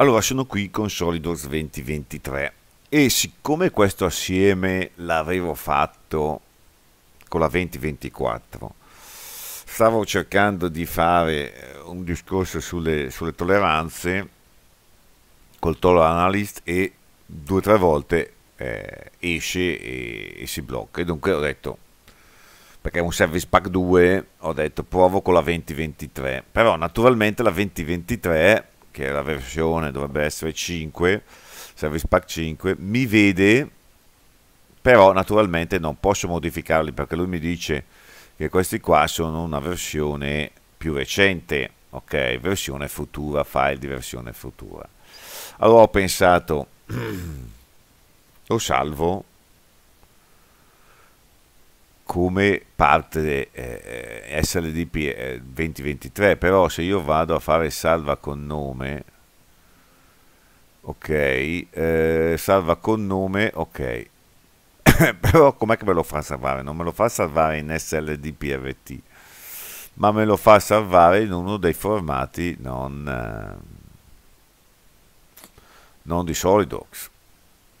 Allora sono qui con Solidors 2023 e siccome questo assieme l'avevo fatto con la 2024 stavo cercando di fare eh, un discorso sulle, sulle tolleranze col Tolo Analyst e due o tre volte eh, esce e, e, si blocca e dunque ho detto perché è un service pack 2 ho detto provo con la 2023 però naturalmente la 2023 che è la versione, dovrebbe essere 5, Service Pack 5, mi vede, però naturalmente non posso modificarli perché lui mi dice che questi qua sono una versione più recente, ok, versione futura, file di versione futura. Allora ho pensato, lo salvo come parte eh, eh SLDP 2023, eh, però se io vado a fare salva con nome, ok, eh, salva con nome, ok, però com'è che me lo fa salvare? Non me lo fa salvare in SLDPRT, ma me lo fa salvare in uno dei formati non, eh, non di SolidOx,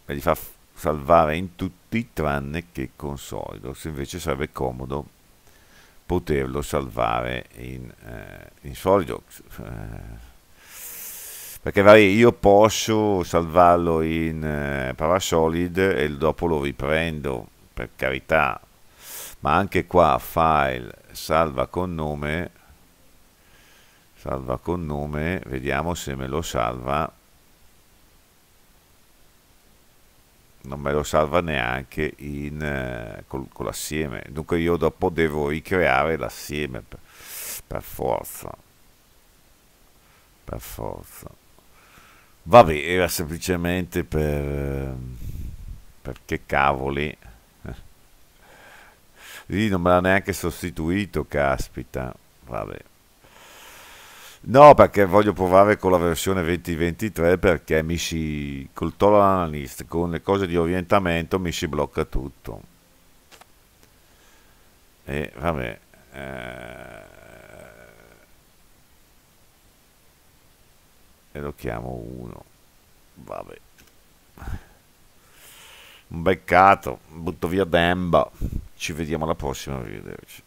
e gli fa salvare in tutti tranne che con Soldox, invece sarebbe comodo poterlo salvare in, eh, in Soldox. Eh, perché magari io posso salvarlo in eh, Parasolid e dopo lo riprendo, per carità, ma anche qua file salva con nome salva con nome vediamo se me lo salva non me lo salva neanche in, eh, col, con l'assieme dunque io dopo devo ricreare l'assieme per, per forza per forza vabbè era semplicemente per eh, perché cavoli lì non me l'ha neanche sostituito caspita vabbè No, perché voglio provare con la versione 2023 perché mi si, col Tolo Analyst, con le cose di orientamento mi si blocca tutto. E vabbè. Eh, e lo chiamo uno. Vabbè. Un beccato, butto via Demba. Ci vediamo alla prossima, arrivederci.